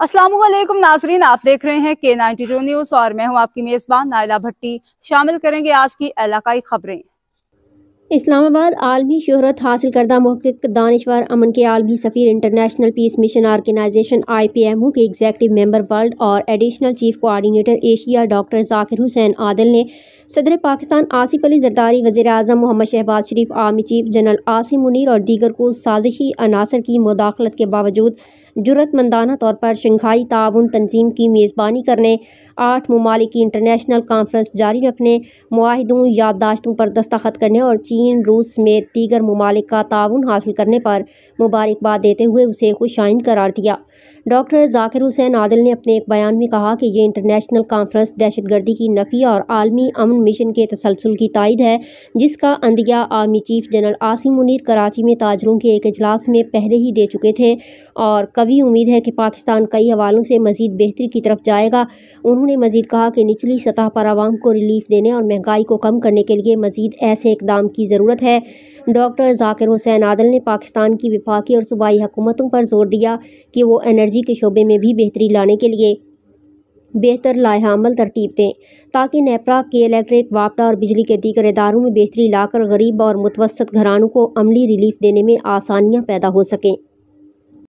असलम नाजरीन आप देख रहे हैं के नाइनटी न्यूज और मैं हूं आपकी मेजबान नायला भट्टी शामिल करेंगे आज की इलाकाई खबरें इस्लामाबाद आलमी शहरत हासिल करदा महक़ दानश्वर अमन के आलमी सफ़ीर international peace mission organisation I P M O के एग्जैक्टिव मेम्बर वर्ल्ड और additional chief coordinator Asia doctor Zakir Hussain Adil ने सदर पाकिस्तान आसिफ अली जरदारी वजी अजम Mohammad Shahbaz Sharif army chief general Asim Munir और दीगर को साजिशी अनासर की मुदाखलत के बावजूद जरूरतमंदाना तौर पर शंघाई ताउन तंजीम की मेज़बानी करने आठ ममालिक इंटरनेशनल कॉन्फ्रेंस जारी रखने माहदों यादाश्तों पर दस्तखत करने और चीन रूस समेत दीगर ममालिक का ताउन हासिल करने पर मुबारकबाद देते हुए उसे खुशाइंद करार दिया डॉक्टर जाकिर हुसैन आदिल ने अपने एक बयान में कहा कि ये इंटरनेशनल कॉन्फ्रेंस दहशतगर्दी की नफी और आलमी अमन मिशन के तसलसल की तायद है जिसका अंदिया army chief general Asim Munir Karachi में ताजरों के एक अजलास में पहले ही दे चुके थे और कभी उम्मीद है कि पाकिस्तान कई हवालों से मजीद बेहतरी की तरफ जाएगा उन्होंने मजीद कहा कि निचली सतह पर आवाम को रिलीफ देने और महंगाई को कम करने के लिए मजीद ऐसे इकदाम की ज़रूरत है डॉक्टर जाकिर हुसैन आदल ने पाकिस्तान की विफाकी और सूबाई हुकूमतों पर जोर दिया कि वो एनर्जी के शोबे में भी बेहतरी लाने के लिए बेहतर लाहमल तरतीब दें ताकि नेपरा के इलेक्ट्रिक वापटा और बिजली के दीगर इदारों में बेहतरी लाकर गरीब और मुतवसत घरानों को अमली रिलीफ देने में आसानियाँ पैदा हो सकें